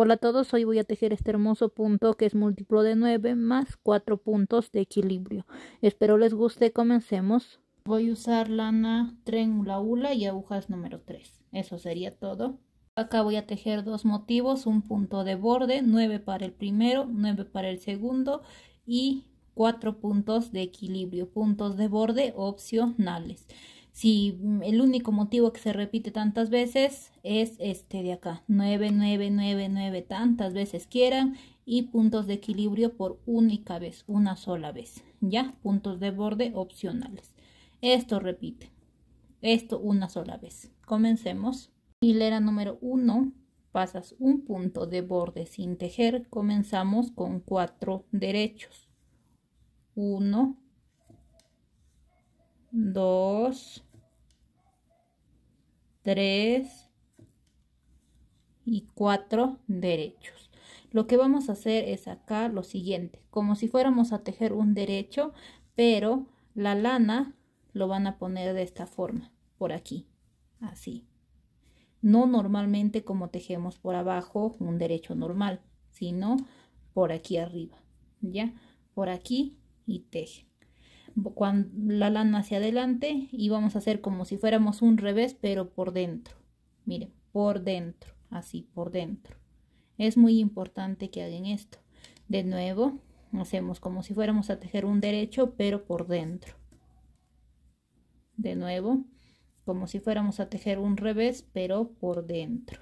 Hola a todos, hoy voy a tejer este hermoso punto que es múltiplo de 9 más 4 puntos de equilibrio. Espero les guste, comencemos. Voy a usar lana trémula, hula y agujas número 3. Eso sería todo. Acá voy a tejer dos motivos, un punto de borde, 9 para el primero, 9 para el segundo y 4 puntos de equilibrio, puntos de borde opcionales si mm, el único motivo que se repite tantas veces es este de acá, 9, 9, 9, 9, tantas veces quieran y puntos de equilibrio por única vez, una sola vez, ya, puntos de borde opcionales. Esto repite, esto una sola vez. Comencemos. Hilera número 1, pasas un punto de borde sin tejer, comenzamos con cuatro derechos. 1, 2, 3 y 4 derechos. Lo que vamos a hacer es acá lo siguiente, como si fuéramos a tejer un derecho, pero la lana lo van a poner de esta forma, por aquí, así. No normalmente como tejemos por abajo un derecho normal, sino por aquí arriba, ¿ya? Por aquí y teje la lana hacia adelante y vamos a hacer como si fuéramos un revés pero por dentro miren por dentro así por dentro es muy importante que hagan esto de nuevo hacemos como si fuéramos a tejer un derecho pero por dentro de nuevo como si fuéramos a tejer un revés pero por dentro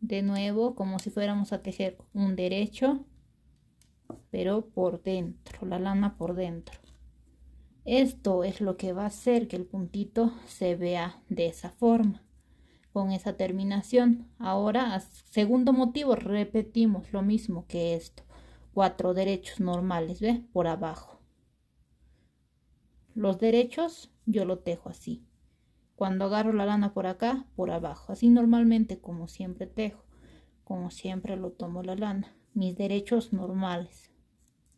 de nuevo como si fuéramos a tejer un derecho pero por dentro, la lana por dentro. Esto es lo que va a hacer que el puntito se vea de esa forma, con esa terminación. Ahora, segundo motivo, repetimos lo mismo que esto. Cuatro derechos normales, ¿ves? Por abajo. Los derechos yo lo tejo así. Cuando agarro la lana por acá, por abajo. Así normalmente como siempre tejo, como siempre lo tomo la lana mis derechos normales.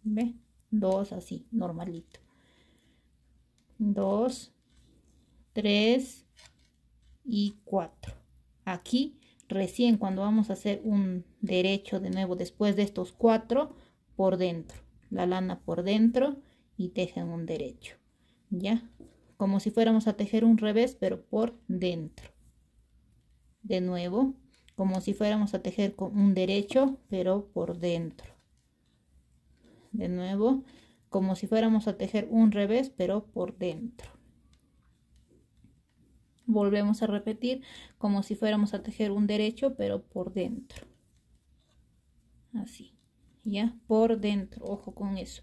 ¿Ve? Dos así, normalito. Dos, tres y cuatro. Aquí, recién cuando vamos a hacer un derecho de nuevo después de estos cuatro, por dentro. La lana por dentro y tejen un derecho. ¿Ya? Como si fuéramos a tejer un revés, pero por dentro. De nuevo, como si fuéramos a tejer con un derecho pero por dentro de nuevo como si fuéramos a tejer un revés pero por dentro volvemos a repetir como si fuéramos a tejer un derecho pero por dentro así ya por dentro ojo con eso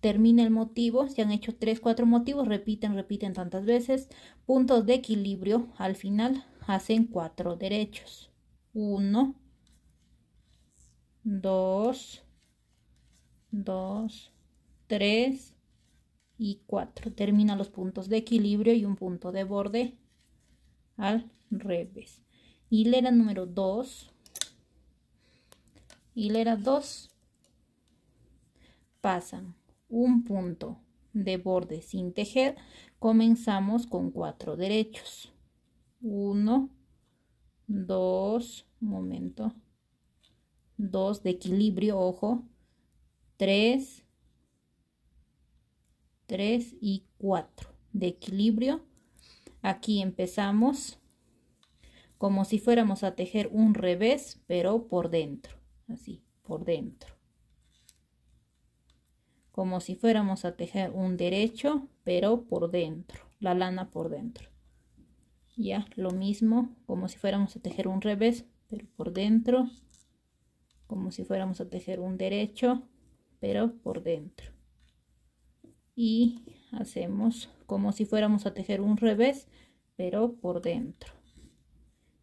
termina el motivo, se han hecho tres cuatro motivos, repiten, repiten tantas veces, puntos de equilibrio, al final hacen cuatro derechos. 1, 2, 2, 3 y 4. Termina los puntos de equilibrio y un punto de borde al revés. Hilera número 2. Hilera 2. Pasan un punto de borde sin tejer. Comenzamos con 4 derechos. 1, 2, momento, 2 de equilibrio, ojo, 3, 3 y 4 de equilibrio. Aquí empezamos como si fuéramos a tejer un revés, pero por dentro, así, por dentro. Como si fuéramos a tejer un derecho, pero por dentro, la lana por dentro ya lo mismo como si fuéramos a tejer un revés pero por dentro como si fuéramos a tejer un derecho pero por dentro y hacemos como si fuéramos a tejer un revés pero por dentro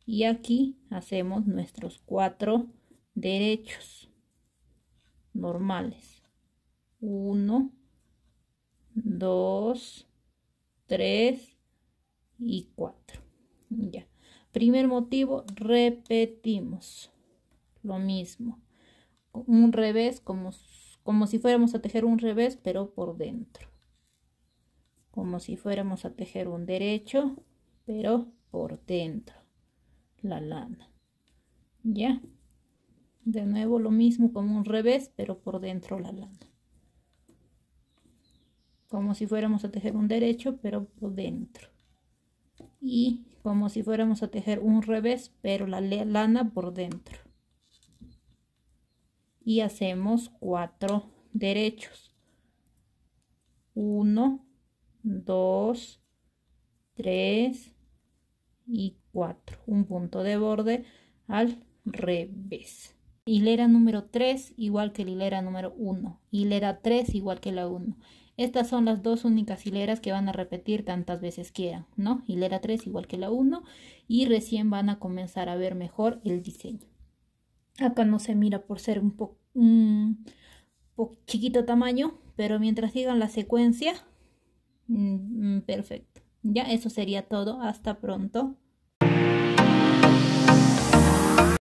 y aquí hacemos nuestros cuatro derechos normales 1 2 3 y 4 ya. Primer motivo, repetimos lo mismo. Un revés, como, como si fuéramos a tejer un revés, pero por dentro. Como si fuéramos a tejer un derecho, pero por dentro. La lana. Ya. De nuevo lo mismo, como un revés, pero por dentro la lana. Como si fuéramos a tejer un derecho, pero por dentro. Y como si fuéramos a tejer un revés pero la lana por dentro y hacemos cuatro derechos 1 2 3 y 4 un punto de borde al revés hilera número 3 igual que la hilera número 1 hilera 3 igual que la 1 estas son las dos únicas hileras que van a repetir tantas veces quieran, ¿no? Hilera 3 igual que la 1 y recién van a comenzar a ver mejor el diseño. Acá no se mira por ser un poco chiquito tamaño, pero mientras sigan la secuencia, mm, mm, perfecto. Ya, eso sería todo. Hasta pronto.